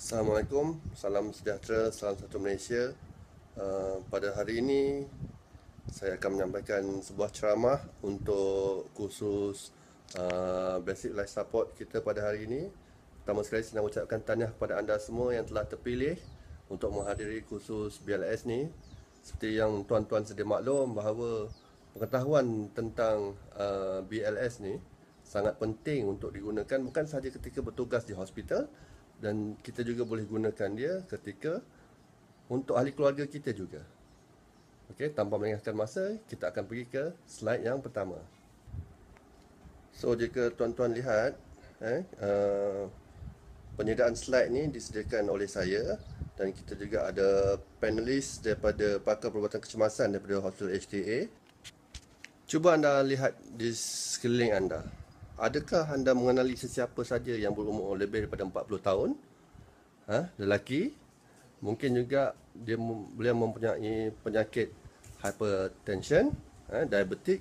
Assalamualaikum, salam sejahtera, salam satu Malaysia. Uh, pada hari ini saya akan menyampaikan sebuah ceramah untuk khusus uh, basic life support kita pada hari ini. Pertama sekali saya nak ucapkan tahniah kepada anda semua yang telah terpilih untuk menghadiri khusus BLS ni. Seperti yang tuan-tuan sedia maklum bahawa pengetahuan tentang uh, BLS ni sangat penting untuk digunakan bukan sahaja ketika bertugas di hospital dan kita juga boleh gunakan dia ketika untuk ahli keluarga kita juga. Okey, tanpa melengahkan masa, kita akan pergi ke slide yang pertama. So, jika tuan-tuan lihat, eh, uh, penyediaan slide ni disediakan oleh saya dan kita juga ada panelis daripada pakar perubatan kecemasan daripada Hospital HTA. Cuba anda lihat di sekeliling anda adakah anda mengenali sesiapa saja yang berumur lebih daripada 40 tahun? Ha, lelaki mungkin juga dia beliau mempunyai penyakit hypertension, eh, ha? diabetik,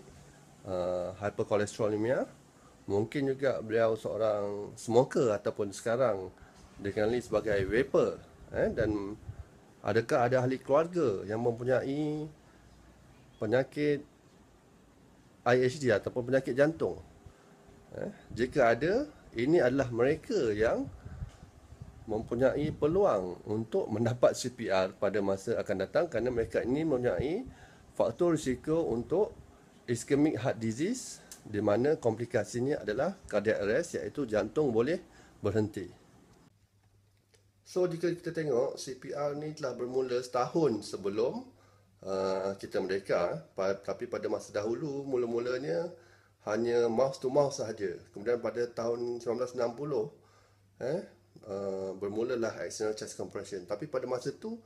uh, ha? hypercholesterolemia. Mungkin juga beliau seorang smoker ataupun sekarang dikenali sebagai vapor. Eh, ha? dan adakah ada ahli keluarga yang mempunyai penyakit IHD ataupun penyakit jantung? Eh, jika ada, ini adalah mereka yang mempunyai peluang untuk mendapat CPR pada masa akan datang kerana mereka ini mempunyai faktor risiko untuk ischemic heart disease di mana komplikasinya adalah cardiac arrest iaitu jantung boleh berhenti. So jika kita tengok CPR ni telah bermula setahun sebelum uh, kita merdeka eh. tapi pada masa dahulu mula-mulanya hanya mouse to mouse sahaja. Kemudian pada tahun 1960 eh uh, bermulalah external chest compression. Tapi pada masa itu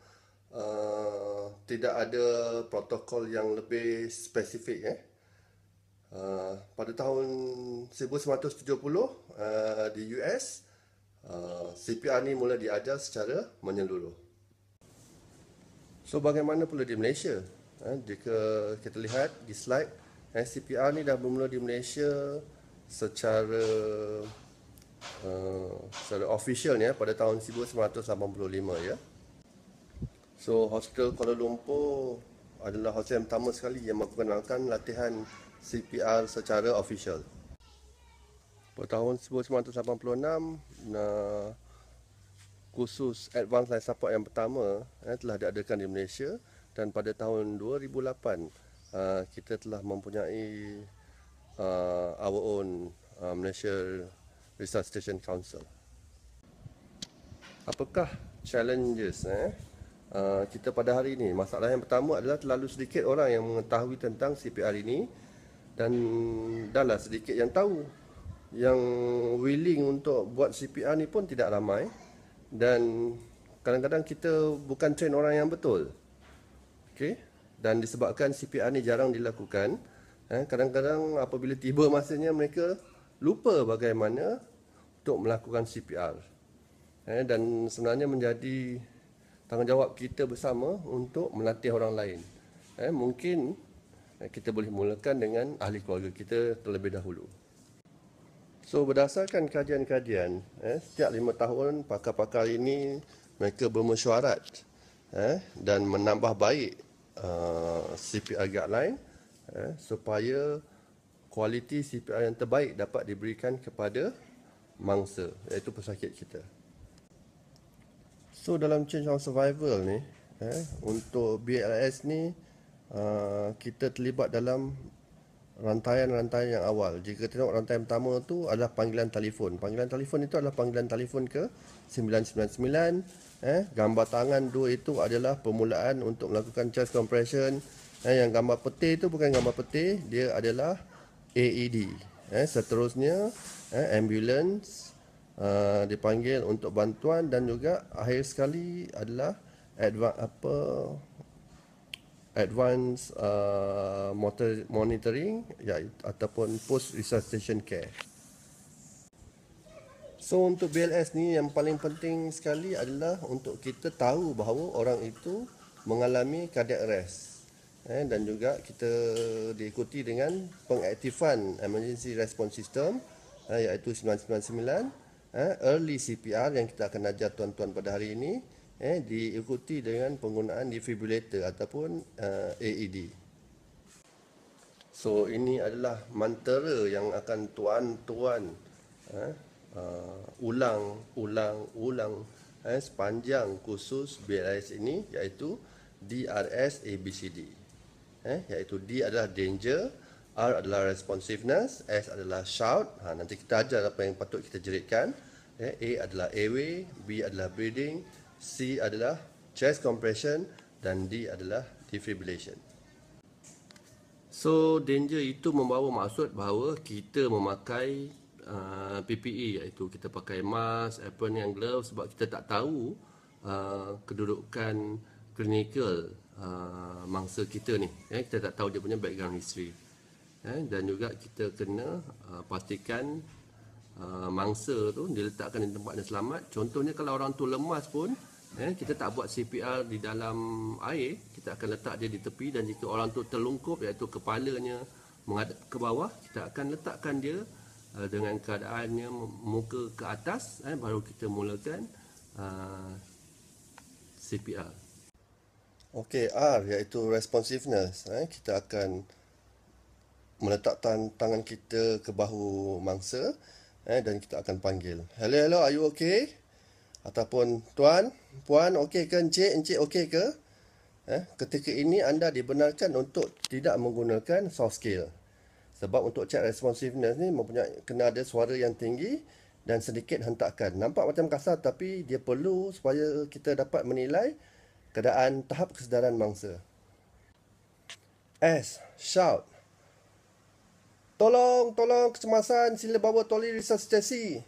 uh, tidak ada protokol yang lebih spesifik eh. Uh, pada tahun 1970 uh, di US uh, CPR ni mula diajar secara menyeluruh. So bagaimana pula di Malaysia? Eh, jika kita lihat di slide SCPR ni dah bermula di Malaysia secara uh, secara official ni ya, pada tahun 1985 ya. So Hostel Kuala Lumpur adalah hostel yang pertama sekali yang memperkenalkan latihan CPR secara official. Pada tahun 1986, nah, khusus advanced life support yang pertama eh, telah diadakan di Malaysia dan pada tahun 2008 Uh, kita telah mempunyai uh, our own uh, Malaysia Resuscitation Council. Apakah challenges eh? Uh, kita pada hari ini masalah yang pertama adalah terlalu sedikit orang yang mengetahui tentang CPR ini dan dahlah sedikit yang tahu yang willing untuk buat CPR ni pun tidak ramai dan kadang-kadang kita bukan train orang yang betul okey dan disebabkan CPR ni jarang dilakukan eh, kadang-kadang apabila tiba masanya mereka lupa bagaimana untuk melakukan CPR eh, dan sebenarnya menjadi tanggungjawab kita bersama untuk melatih orang lain eh, mungkin eh, kita boleh mulakan dengan ahli keluarga kita terlebih dahulu So berdasarkan kajian-kajian, eh, setiap lima tahun pakar-pakar ini mereka bermesyuarat eh, dan menambah baik Uh, CPR guideline eh, supaya kualiti CPR yang terbaik dapat diberikan kepada mangsa iaitu pesakit kita. So dalam change of survival ni eh, untuk BLS ni uh, kita terlibat dalam rantaian-rantaian yang awal. Jika tengok rantaian pertama tu adalah panggilan telefon. Panggilan telefon itu adalah panggilan telefon ke 999 eh, gambar tangan dua itu adalah permulaan untuk melakukan chest compression eh, yang gambar peti itu bukan gambar peti dia adalah AED eh, seterusnya eh, ambulance uh, dipanggil untuk bantuan dan juga akhir sekali adalah advance apa advance uh, motor monitoring ya ataupun post resuscitation care So untuk BLS ni yang paling penting sekali adalah untuk kita tahu bahawa orang itu mengalami cardiac arrest. Eh, dan juga kita diikuti dengan pengaktifan emergency response system eh, iaitu 999 eh, early CPR yang kita akan ajar tuan-tuan pada hari ini eh, diikuti dengan penggunaan defibrillator ataupun eh, AED so ini adalah mantra yang akan tuan-tuan eh, uh, ulang ulang ulang eh, sepanjang kursus BRS ini iaitu DRS ABCD eh, iaitu D adalah danger R adalah responsiveness S adalah shout ha, nanti kita ajar apa yang patut kita jeritkan eh, A adalah airway B adalah breathing C adalah chest compression dan D adalah defibrillation So danger itu membawa maksud bahawa kita memakai uh, PPE iaitu kita pakai mask, apron yang glove sebab kita tak tahu uh, kedudukan klinikal uh, mangsa kita ni. Ya, kita tak tahu dia punya background history. Ya, dan juga kita kena uh, pastikan uh, mangsa tu diletakkan di tempat yang selamat. Contohnya kalau orang tu lemas pun Eh, kita tak buat CPR di dalam air Kita akan letak dia di tepi Dan jika orang tu terlungkup Iaitu kepalanya menghadap ke bawah Kita akan letakkan dia uh, dengan keadaannya muka ke atas eh, baru kita mulakan uh, ah, CPR. Okey, R iaitu responsiveness. Eh, kita akan meletakkan tangan kita ke bahu mangsa eh, dan kita akan panggil. Hello, hello, are you okay? Ataupun tuan, puan, okey ke? Encik, encik, okey ke? Eh, ketika ini anda dibenarkan untuk tidak menggunakan soft skill. Sebab untuk check responsiveness ni mempunyai kena ada suara yang tinggi dan sedikit hentakan. Nampak macam kasar tapi dia perlu supaya kita dapat menilai keadaan tahap kesedaran mangsa. S. Shout. Tolong, tolong kecemasan sila bawa toli resuscitasi.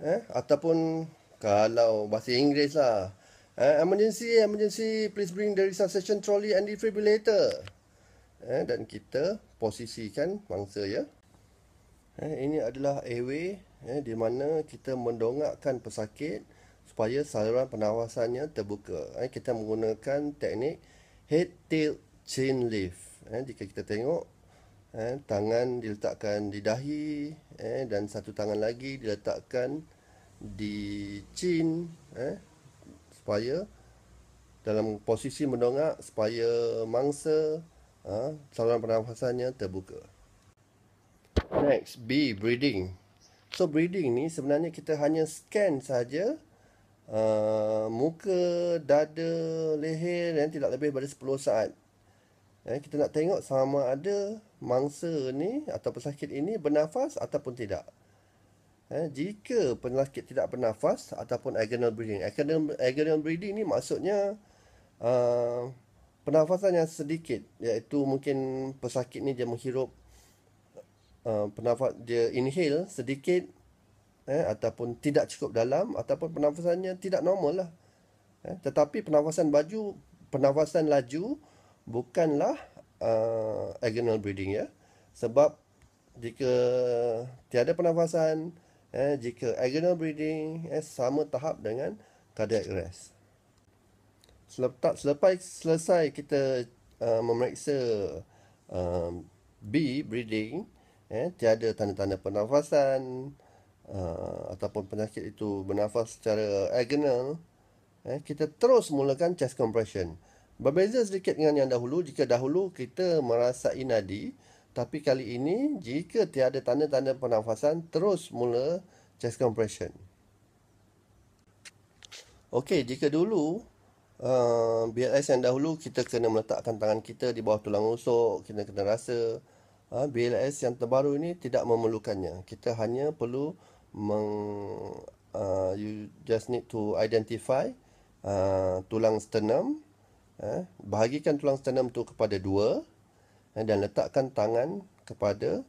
Eh? Ataupun kalau bahasa Inggeris lah. Eh, emergency, emergency, please bring the resuscitation trolley and defibrillator eh, dan kita posisikan mangsa ya. Eh, ini adalah airway eh, di mana kita mendongakkan pesakit supaya saluran pernafasannya terbuka. Eh, kita menggunakan teknik head tail chain lift. Eh, jika kita tengok eh, tangan diletakkan di dahi eh, dan satu tangan lagi diletakkan di chin eh, supaya dalam posisi mendongak supaya mangsa ha, saluran pernafasannya terbuka. Next, B, breathing. So, breathing ni sebenarnya kita hanya scan saja uh, muka, dada, leher dan tidak lebih daripada 10 saat. Eh, kita nak tengok sama ada mangsa ni atau pesakit ini bernafas ataupun tidak. Eh, jika pesakit tidak bernafas ataupun agonal breathing. Agonal, agonal breathing ni maksudnya uh, pernafasan yang sedikit iaitu mungkin pesakit ni dia menghirup uh, pernafas dia inhale sedikit eh ataupun tidak cukup dalam ataupun pernafasannya tidak normal lah eh tetapi pernafasan baju pernafasan laju bukanlah uh, agonal breathing ya sebab jika tiada pernafasan eh jika agonal breathing eh sama tahap dengan cardiac arrest selepas selepas selesai kita uh, memeriksa um, B breathing eh tiada tanda-tanda pernafasan uh, ataupun penyakit itu bernafas secara agonal eh kita terus mulakan chest compression berbeza sedikit dengan yang dahulu jika dahulu kita merasai nadi tapi kali ini jika tiada tanda-tanda pernafasan terus mula chest compression Okey, jika dulu Ah, BLS yang dahulu kita kena meletakkan tangan kita di bawah tulang rusuk kita kena rasa uh, ah, BLS yang terbaru ini tidak memerlukannya kita hanya perlu meng, uh, you just need to identify uh, tulang sternum uh, bahagikan tulang sternum tu kepada dua uh, dan letakkan tangan kepada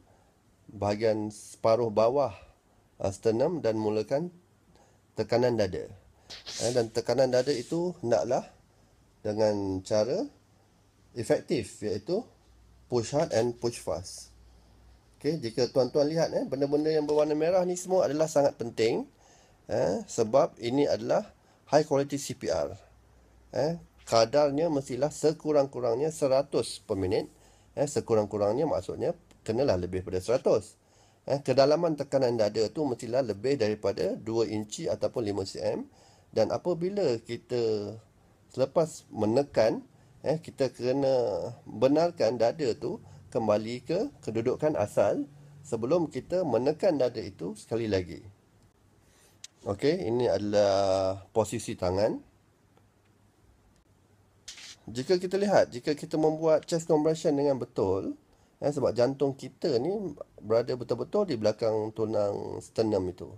bahagian separuh bawah uh, sternum dan mulakan tekanan dada Eh, dan tekanan dada itu hendaklah dengan cara efektif iaitu push hard and push fast. Okey, jika tuan-tuan lihat eh benda-benda yang berwarna merah ni semua adalah sangat penting eh sebab ini adalah high quality CPR. Eh kadarnya mestilah sekurang-kurangnya 100 per minit. Eh sekurang-kurangnya maksudnya kenalah lebih daripada 100. Eh kedalaman tekanan dada tu mestilah lebih daripada 2 inci ataupun 5 cm dan apabila kita selepas menekan eh kita kena benarkan dada tu kembali ke kedudukan asal sebelum kita menekan dada itu sekali lagi okey ini adalah posisi tangan jika kita lihat jika kita membuat chest compression dengan betul eh sebab jantung kita ni berada betul-betul di belakang tunang sternum itu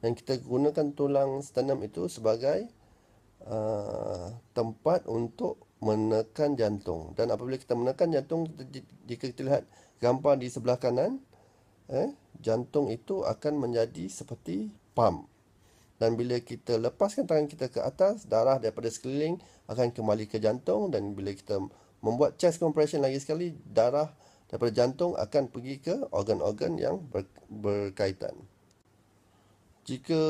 dan kita gunakan tulang sternum itu sebagai uh, tempat untuk menekan jantung dan apabila kita menekan jantung kita, jika kita lihat gambar di sebelah kanan eh, jantung itu akan menjadi seperti pam dan bila kita lepaskan tangan kita ke atas darah daripada sekeliling akan kembali ke jantung dan bila kita membuat chest compression lagi sekali darah daripada jantung akan pergi ke organ-organ yang ber, berkaitan jika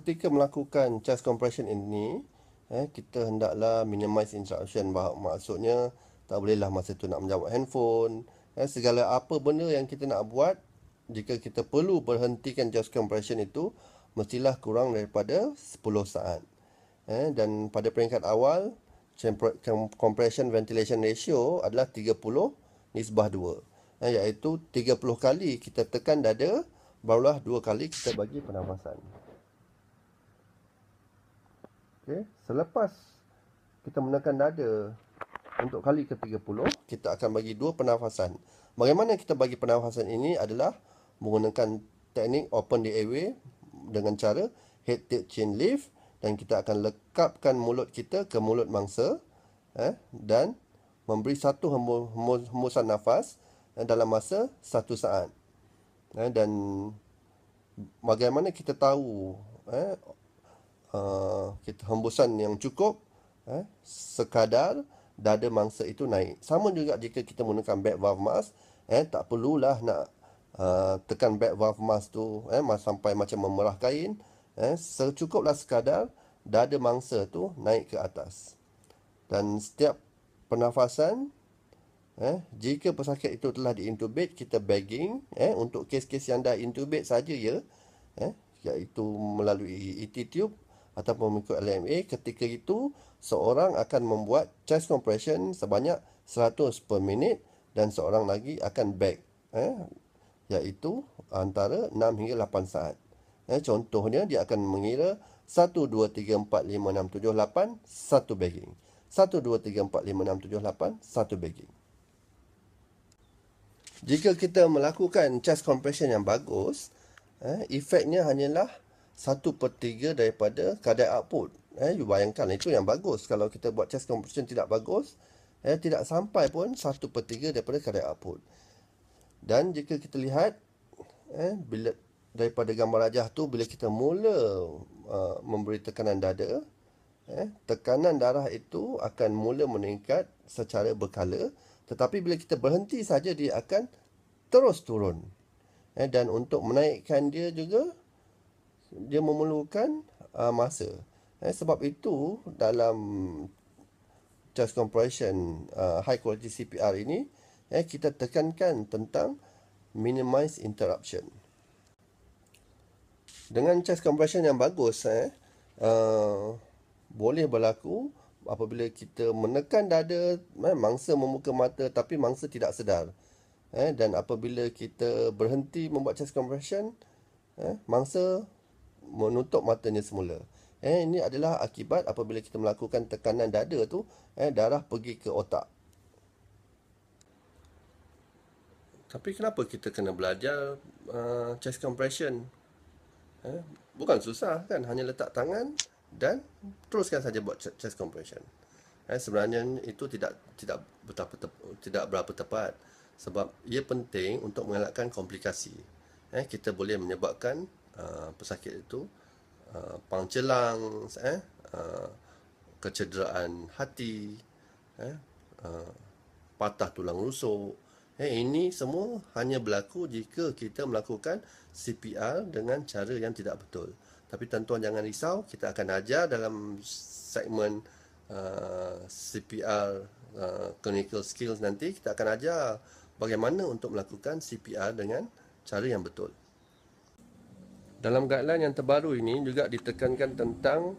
ketika melakukan chest compression ini eh kita hendaklah minimize interruption maksudnya tak bolehlah masa tu nak menjawab handphone eh segala apa benda yang kita nak buat jika kita perlu berhentikan chest compression itu mestilah kurang daripada 10 saat eh dan pada peringkat awal compression ventilation ratio adalah 30 nisbah 2 eh, iaitu 30 kali kita tekan dada barulah dua kali kita bagi pernafasan. Okey, selepas kita menekan dada untuk kali ke-30, kita akan bagi dua pernafasan. Bagaimana kita bagi pernafasan ini adalah menggunakan teknik open the airway dengan cara head tilt chin lift dan kita akan lekapkan mulut kita ke mulut mangsa eh, dan memberi satu hembusan nafas eh, dalam masa satu saat eh, dan bagaimana kita tahu eh, uh, kita hembusan yang cukup eh, sekadar dada mangsa itu naik. Sama juga jika kita menggunakan back valve mask, eh, tak perlulah nak uh, tekan back valve mask tu eh, sampai macam memerah kain. Eh, secukuplah sekadar dada mangsa tu naik ke atas. Dan setiap pernafasan, Eh, jika pesakit itu telah diintubate, kita bagging eh, untuk kes-kes yang dah intubate saja ya. Eh, iaitu melalui ET tube atau mengikut LMA, ketika itu seorang akan membuat chest compression sebanyak 100 per minit dan seorang lagi akan bag eh, iaitu antara 6 hingga 8 saat. Eh, contohnya dia akan mengira 1, 2, 3, 4, 5, 6, 7, 8, satu bagging. 1, 2, 3, 4, 5, 6, 7, 8, satu bagging jika kita melakukan chest compression yang bagus eh, efeknya hanyalah 1 per 3 daripada kadar output eh, you bayangkan itu yang bagus kalau kita buat chest compression tidak bagus eh, tidak sampai pun 1 per 3 daripada kadar output dan jika kita lihat eh, bila daripada gambar rajah tu bila kita mula uh, memberi tekanan dada eh, tekanan darah itu akan mula meningkat secara berkala tetapi bila kita berhenti saja dia akan terus turun. Eh, dan untuk menaikkan dia juga dia memerlukan uh, masa. Eh, sebab itu dalam chest compression uh, high quality CPR ini eh, kita tekankan tentang minimize interruption. Dengan chest compression yang bagus eh uh, boleh berlaku apabila kita menekan dada eh, mangsa memuka mata tapi mangsa tidak sedar eh dan apabila kita berhenti membuat chest compression eh mangsa menutup matanya semula eh ini adalah akibat apabila kita melakukan tekanan dada tu eh darah pergi ke otak tapi kenapa kita kena belajar uh, chest compression eh bukan susah kan hanya letak tangan dan teruskan saja buat chest compression. Eh, sebenarnya itu tidak tidak betapa tep, tidak berapa tepat sebab ia penting untuk mengelakkan komplikasi. Eh, kita boleh menyebabkan uh, pesakit itu uh, pangcelang, eh, uh, kecederaan hati, eh, uh, patah tulang rusuk. Eh, ini semua hanya berlaku jika kita melakukan CPR dengan cara yang tidak betul. Tapi tuan-tuan jangan risau, kita akan ajar dalam segmen uh, CPR uh, clinical skills nanti kita akan ajar bagaimana untuk melakukan CPR dengan cara yang betul. Dalam guideline yang terbaru ini juga ditekankan tentang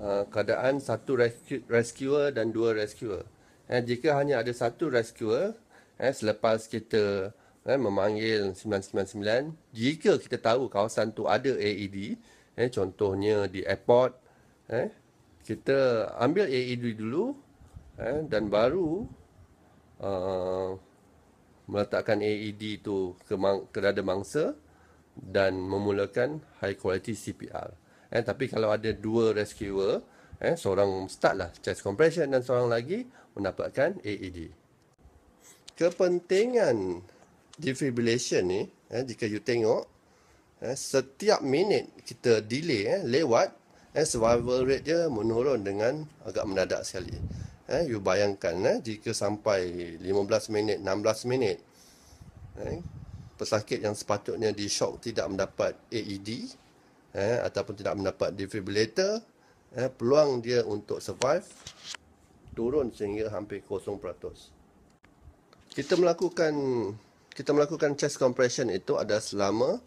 uh, keadaan satu rescue, rescuer dan dua rescuer. Eh, jika hanya ada satu rescuer, eh, selepas kita eh, memanggil 999, jika kita tahu kawasan tu ada AED, Eh, contohnya di airport, eh, kita ambil AED dulu eh, dan baru uh, meletakkan AED itu ke, ke dada mangsa dan memulakan high quality CPR. Eh, tapi kalau ada dua rescuer, eh, seorang start lah chest compression dan seorang lagi mendapatkan AED. Kepentingan defibrillation ni, eh, jika you tengok, eh, setiap minit kita delay eh, lewat eh, survival rate dia menurun dengan agak mendadak sekali eh, you bayangkan eh, jika sampai 15 minit 16 minit eh, pesakit yang sepatutnya di shock tidak mendapat AED eh, ataupun tidak mendapat defibrillator eh, peluang dia untuk survive turun sehingga hampir 0% kita melakukan kita melakukan chest compression itu ada selama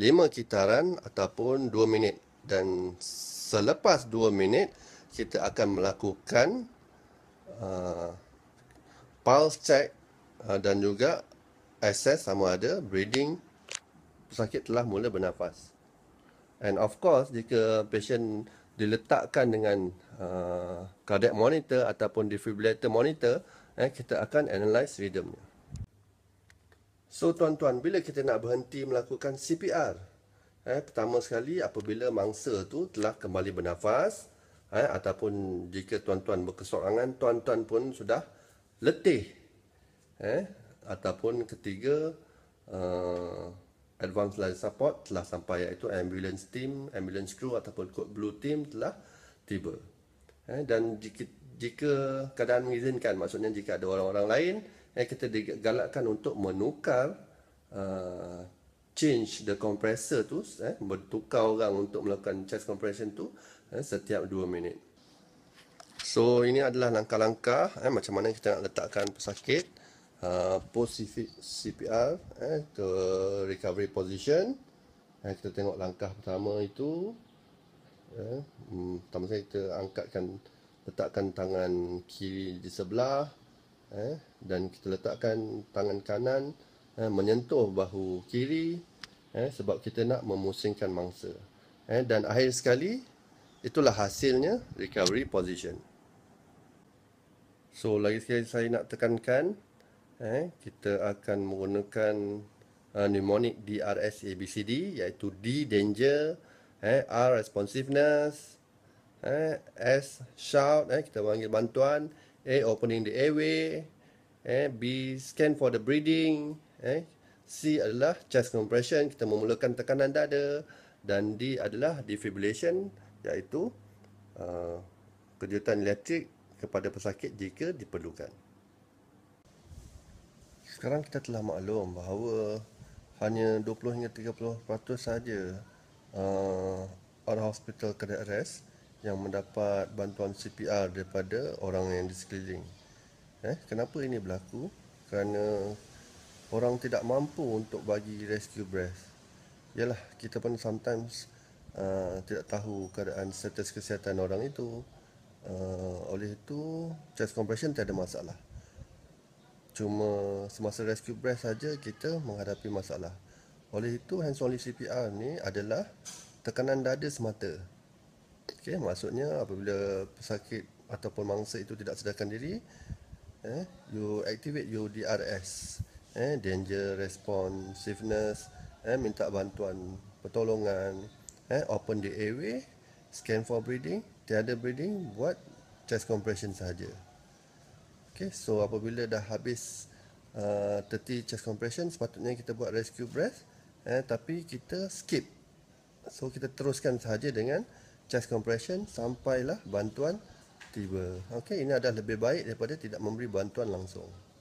Lima kitaran ataupun dua minit dan selepas dua minit kita akan melakukan uh, pulse check uh, dan juga assess sama ada breathing pesakit telah mula bernafas and of course jika patient diletakkan dengan uh, cardiac monitor ataupun defibrillator monitor eh, kita akan analyze rhythmnya So tuan-tuan, bila kita nak berhenti melakukan CPR? Eh, pertama sekali apabila mangsa tu telah kembali bernafas eh, ataupun jika tuan-tuan berkesorangan, tuan-tuan pun sudah letih. Eh, ataupun ketiga uh, eh, advanced life support telah sampai iaitu ambulance team, ambulance crew ataupun code blue team telah tiba. Eh, dan jika, jika keadaan mengizinkan, maksudnya jika ada orang-orang lain, eh, kita digalakkan untuk menukar uh, change the compressor tu eh, bertukar orang untuk melakukan charge compression tu eh, setiap 2 minit so ini adalah langkah-langkah eh, macam mana kita nak letakkan pesakit uh, post CPR eh, ke recovery position eh, kita tengok langkah pertama itu eh, hmm, pertama saya kita angkatkan letakkan tangan kiri di sebelah eh, dan kita letakkan tangan kanan eh, menyentuh bahu kiri eh, sebab kita nak memusingkan mangsa. Eh, dan akhir sekali, itulah hasilnya recovery position. So, lagi sekali saya nak tekankan, eh, kita akan menggunakan uh, mnemonic DRS ABCD iaitu D, danger, eh, R, responsiveness, eh, S, shout, eh, kita panggil bantuan, A, opening the airway, eh B scan for the breathing eh C adalah chest compression kita memulakan tekanan dada dan D adalah defibrillation iaitu uh, kejutan elektrik kepada pesakit jika diperlukan sekarang kita telah maklum bahawa hanya 20 hingga 30% sahaja uh, out hospital cardiac arrest yang mendapat bantuan CPR daripada orang yang di sekeliling. Eh, kenapa ini berlaku? Kerana orang tidak mampu untuk bagi rescue breath. Yalah, kita pun sometimes uh, tidak tahu keadaan status kesihatan orang itu. Uh, oleh itu, chest compression tiada masalah. Cuma semasa rescue breath saja kita menghadapi masalah. Oleh itu, hands only CPR ni adalah tekanan dada semata. Okay, maksudnya apabila pesakit ataupun mangsa itu tidak sedarkan diri, eh, you activate your DRS eh, danger responsiveness eh, minta bantuan pertolongan eh, open the airway scan for breathing tiada breathing buat chest compression saja. Okay, so apabila dah habis uh, 30 chest compression sepatutnya kita buat rescue breath eh, tapi kita skip so kita teruskan saja dengan chest compression sampailah bantuan tiba. Okey, ini adalah lebih baik daripada tidak memberi bantuan langsung.